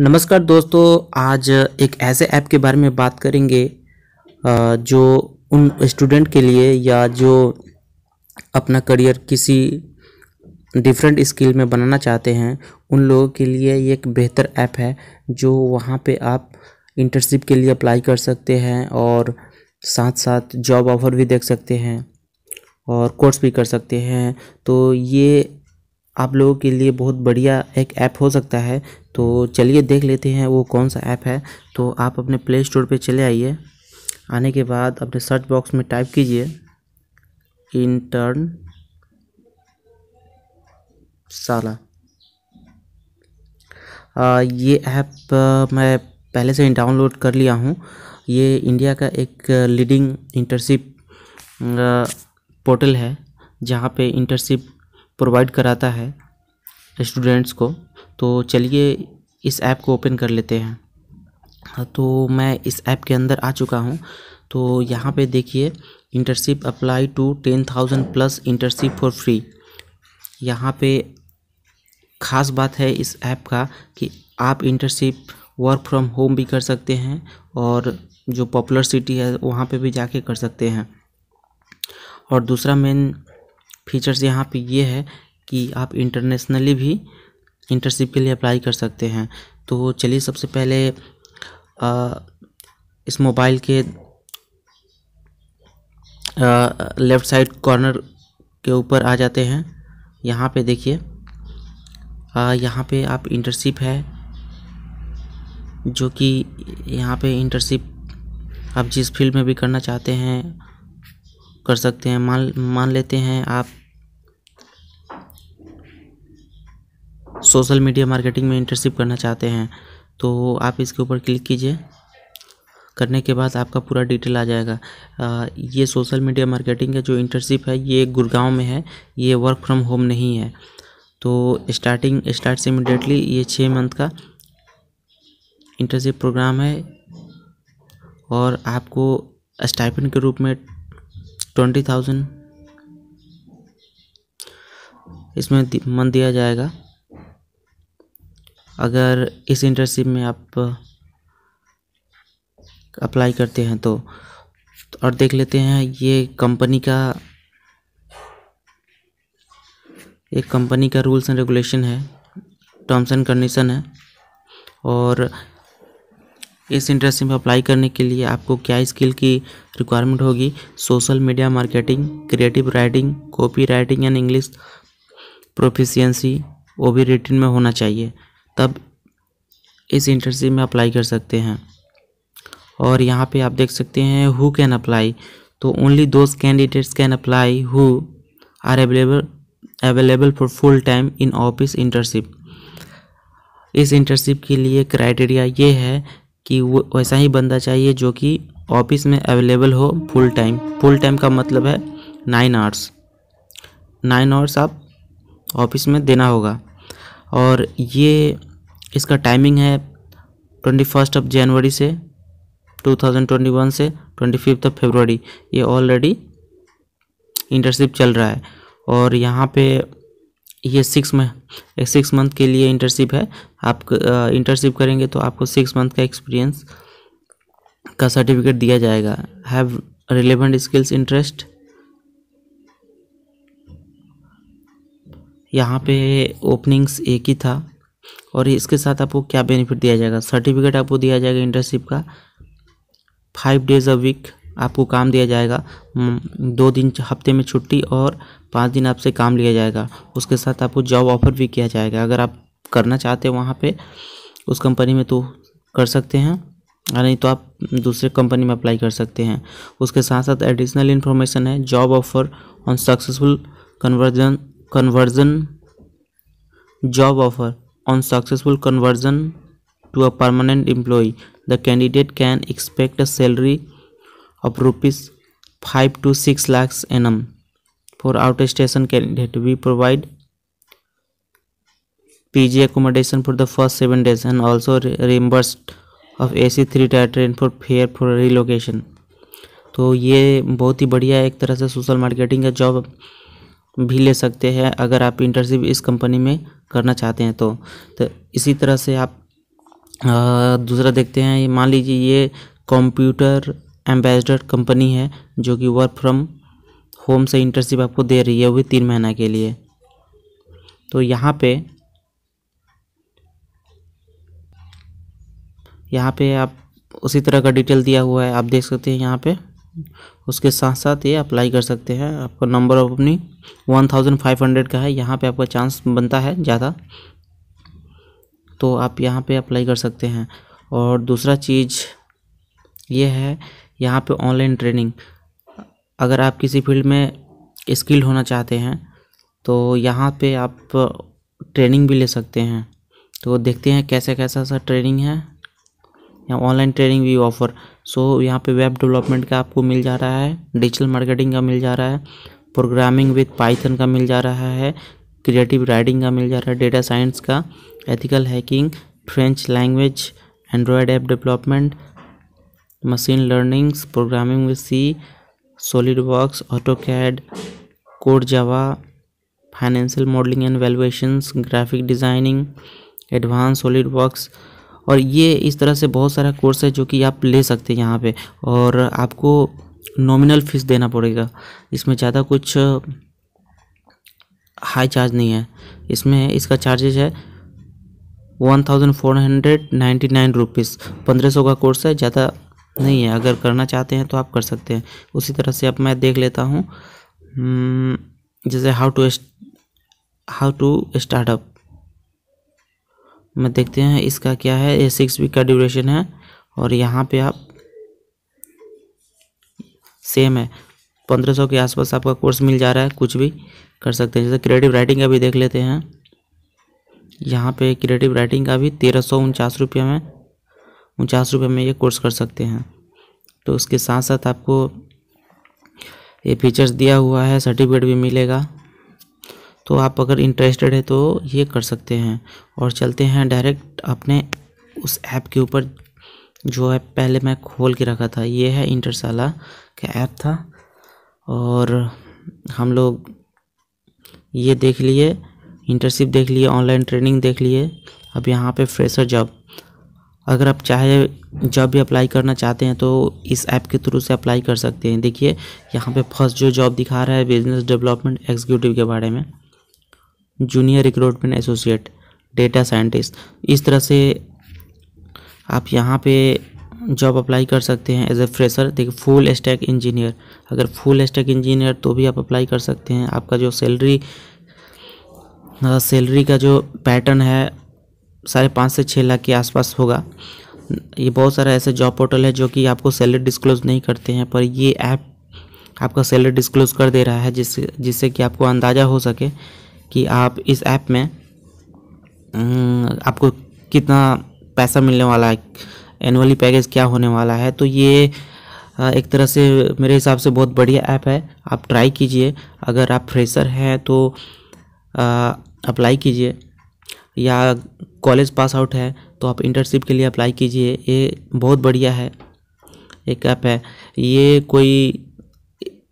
नमस्कार दोस्तों आज एक ऐसे ऐप के बारे में बात करेंगे जो उन स्टूडेंट के लिए या जो अपना करियर किसी डिफरेंट स्किल में बनाना चाहते हैं उन लोगों के लिए ये एक बेहतर ऐप है जो वहाँ पे आप इंटर्नशिप के लिए अप्लाई कर सकते हैं और साथ साथ जॉब ऑफर भी देख सकते हैं और कोर्स भी कर सकते हैं तो ये आप लोगों के लिए बहुत बढ़िया एक ऐप हो सकता है तो चलिए देख लेते हैं वो कौन सा ऐप है तो आप अपने प्ले स्टोर पर चले आइए आने के बाद अपने सर्च बॉक्स में टाइप कीजिए इंटर्न साला आ, ये ऐप मैं पहले से ही डाउनलोड कर लिया हूँ ये इंडिया का एक लीडिंग इंटर्नशिप पोर्टल है जहाँ पे इंटर्नशिप प्रोवाइड कराता है स्टूडेंट्स को तो चलिए इस ऐप को ओपन कर लेते हैं तो मैं इस ऐप के अंदर आ चुका हूँ तो यहाँ पे देखिए internship apply to ten thousand plus internship for free यहाँ पे ख़ास बात है इस ऐप का कि आप इंटर्नशिप वर्क फ्रॉम होम भी कर सकते हैं और जो पॉपुलर सिटी है वहाँ पे भी जाके कर सकते हैं और दूसरा मेन फीचर्स यहाँ पे ये है कि आप इंटरनेशनली भी इंटर्नशिप के लिए अप्लाई कर सकते हैं तो चलिए सबसे पहले आ, इस मोबाइल के लेफ़्ट साइड कॉर्नर के ऊपर आ जाते हैं यहाँ पे देखिए यहाँ पे आप इंटर्नशिप है जो कि यहाँ पे इंटर्नशिप आप जिस फील्ड में भी करना चाहते हैं कर सकते हैं मान मान लेते हैं आप सोशल मीडिया मार्केटिंग में इंटर्नशिप करना चाहते हैं तो आप इसके ऊपर क्लिक कीजिए करने के बाद आपका पूरा डिटेल आ जाएगा आ, ये सोशल मीडिया मार्केटिंग का जो इंटर्नशिप है ये गुड़गांव में है ये वर्क फ्रॉम होम नहीं है तो स्टार्टिंग स्टार्ट से इमिडिएटली ये छः मंथ का इंटर्नशिप प्रोग्राम है और आपको स्टाइपिन के रूप में ट्वेंटी थाउजेंड इसमें मन दिया जाएगा अगर इस इंटर्नशिप में आप अप्लाई करते हैं तो और देख लेते हैं ये कंपनी का ये कंपनी का रूल्स एंड रेगुलेशन है टर्म्स एंड कंडीशन है और इस इंटर्नशिप में अप्लाई करने के लिए आपको क्या स्किल की रिक्वायरमेंट होगी social media marketing creative writing copy writing and English proficiency वो भी रिटिन में होना चाहिए तब इस इंटर्नशिप में अप्लाई कर सकते हैं और यहाँ पे आप देख सकते हैं हु कैन अप्लाई तो only those candidates can apply who are available available for full time in office internship इस इंटर्नशिप के लिए क्राइटेरिया ये है कि वो वैसा ही बंदा चाहिए जो कि ऑफिस में अवेलेबल हो फुल टाइम फुल टाइम का मतलब है नाइन आवर्स नाइन आवर्स आप ऑफिस में देना होगा और ये इसका टाइमिंग है ट्वेंटी फर्स्ट ऑफ जनवरी से 2021 से ट्वेंटी फिफ्थ ऑफ फेबरवरी ये ऑलरेडी इंटर्नशिप चल रहा है और यहाँ पे ये सिक्स में सिक्स मंथ के लिए इंटर्नशिप है आप इंटर्नशिप करेंगे तो आपको सिक्स मंथ का एक्सपीरियंस का सर्टिफिकेट दिया जाएगा हैव रिलेवेंट स्किल्स इंटरेस्ट यहाँ पे ओपनिंग्स एक ही था और इसके साथ आपको क्या बेनिफिट दिया जाएगा सर्टिफिकेट आपको दिया जाएगा इंटर्नशिप का फाइव डेज अ वीक आपको काम दिया जाएगा दो दिन हफ्ते में छुट्टी और पाँच दिन आपसे काम लिया जाएगा उसके साथ आपको जॉब ऑफर भी किया जाएगा अगर आप करना चाहते हैं वहाँ पर उस कंपनी में तो कर सकते हैं या नहीं तो आप दूसरे कंपनी में अप्लाई कर सकते हैं उसके साथ साथ एडिशनल इन्फॉर्मेशन है job offer on successful conversion conversion job offer on successful conversion to a permanent employ the candidate can expect a salary of rupees 5 to 6 lakhs annum for outstation candidate we provide pg accommodation for the first 7 days and also re reimbursed of ac three tier train for fare for relocation तो ये बहुत ही बढ़िया एक तरह से social marketing का job भी ले सकते हैं अगर आप इंटर्नशिप इस कंपनी में करना चाहते हैं तो, तो इसी तरह से आप आ, दूसरा देखते हैं मान लीजिए ये कंप्यूटर एम्बेसडर कंपनी है जो कि वर्क फ्रॉम होम से इंटर्नशिप आपको दे रही है वो भी तीन महीना के लिए तो यहाँ पे यहाँ पे आप उसी तरह का डिटेल दिया हुआ है आप देख सकते हैं यहाँ पे उसके साथ साथ ये अप्लाई कर सकते हैं आपका नंबर ऑफ अपनी वन थाउजेंड फाइव हंड्रेड का है यहाँ पे आपका चांस बनता है ज़्यादा तो आप यहाँ पे अप्लाई कर सकते हैं और दूसरा चीज़ ये है यहाँ पे ऑनलाइन ट्रेनिंग अगर आप किसी फील्ड में स्किल होना चाहते हैं तो यहाँ पे आप ट्रेनिंग भी ले सकते हैं तो देखते हैं कैसे कैसा सा ट्रेनिंग है या ऑनलाइन ट्रेनिंग भी ऑफर सो यहाँ पे वेब डेवलपमेंट का आपको मिल जा रहा है डिजिटल मार्केटिंग का मिल जा रहा है प्रोग्रामिंग विद पाइथन का मिल जा रहा है क्रिएटिव राइटिंग का मिल जा रहा है डेटा साइंस का ethical hacking French language Android app development machine learnings programming with C SolidWorks AutoCAD code Java financial modelling and valuations graphic designing advance SolidWorks और ये इस तरह से बहुत सारा कोर्स है जो कि आप ले सकते हैं यहाँ पे और आपको नॉमिनल फीस देना पड़ेगा इसमें ज़्यादा कुछ हाई चार्ज नहीं है इसमें इसका चार्जेज है one thousand four hundred ninety nine rupees पंद्रह सौ का कोर्स है ज़्यादा नहीं है अगर करना चाहते हैं तो आप कर सकते हैं उसी तरह से अब मैं देख लेता हूँ हम्म, जैसे how to how to startup मैं देखते हैं इसका क्या है ये सिक्स वीक का ड्यूरेशन है और यहाँ पे आप सेम है पंद्रह सौ के आसपास आपका कोर्स मिल जा रहा है कुछ भी कर सकते हैं जैसे क्रिएटिव राइटिंग का भी देख लेते हैं यहाँ पे क्रिएटिव राइटिंग का भी तेरह सौ उनचास रुपये में उनचास रुपये में ये कोर्स कर सकते हैं तो उसके साथ साथ आपको ये फीचर्स दिया हुआ है सर्टिफिकेट भी मिलेगा तो आप अगर इंटरेस्टेड है तो ये कर सकते हैं और चलते हैं डायरेक्ट अपने उस ऐप के ऊपर जो है पहले मैं खोल के रखा था ये है इंटरशाला का ऐप था और हम लोग ये देख लिए इंटर्नशिप देख लिए ऑनलाइन ट्रेनिंग देख लिए अब यहाँ पे फ्रेशर जॉब अगर आप चाहे जॉब भी अप्लाई करना चाहते हैं तो इस ऐप के थ्रू से अप्लाई कर सकते हैं देखिए यहाँ पे फर्स्ट जो जॉब दिखा रहा है बिजनेस डेवलपमेंट एग्जीक्यूटिव के बारे में junior recruitment associate data scientist इस तरह से आप यहाँ पे जॉब अप्लाई कर सकते हैं एज ए फ्रेशर देखिए फुल स्टैक इंजीनियर अगर फुल स्टैक इंजीनियर तो भी आप अप्लाई कर सकते हैं आपका जो सैलरी सैलरी का जो पैटर्न है साढ़े पाँच से छः लाख के आसपास होगा ये बहुत सारे ऐसे जॉब पोर्टल है जो कि आपको सैलरी डिस्क्लोज नहीं करते हैं पर ये ऐप आपका सैलरी डिस्क्लोज कर दे रहा है जिससे जिससे कि आपको अंदाज़ा हो सके कि आप इस ऐप में आपको कितना पैसा मिलने वाला है एनुअली पैकेज क्या होने वाला है तो ये एक तरह से मेरे हिसाब से बहुत बढ़िया ऐप है आप ट्राई कीजिए अगर आप फ्रेशर हैं तो अप्लाई कीजिए या कॉलेज पास आउट है तो आप इंटर्नशिप के लिए अप्लाई कीजिए ये बहुत बढ़िया है एक ऐप है ये कोई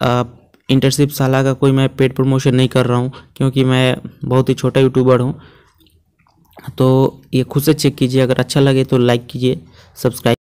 इंटर्नशिप साला का कोई मैं पेड प्रमोशन नहीं कर रहा हूँ क्योंकि मैं बहुत ही छोटा यूट्यूबर हूँ तो ये खुद से चेक कीजिए अगर अच्छा लगे तो लाइक कीजिए सब्सक्राइब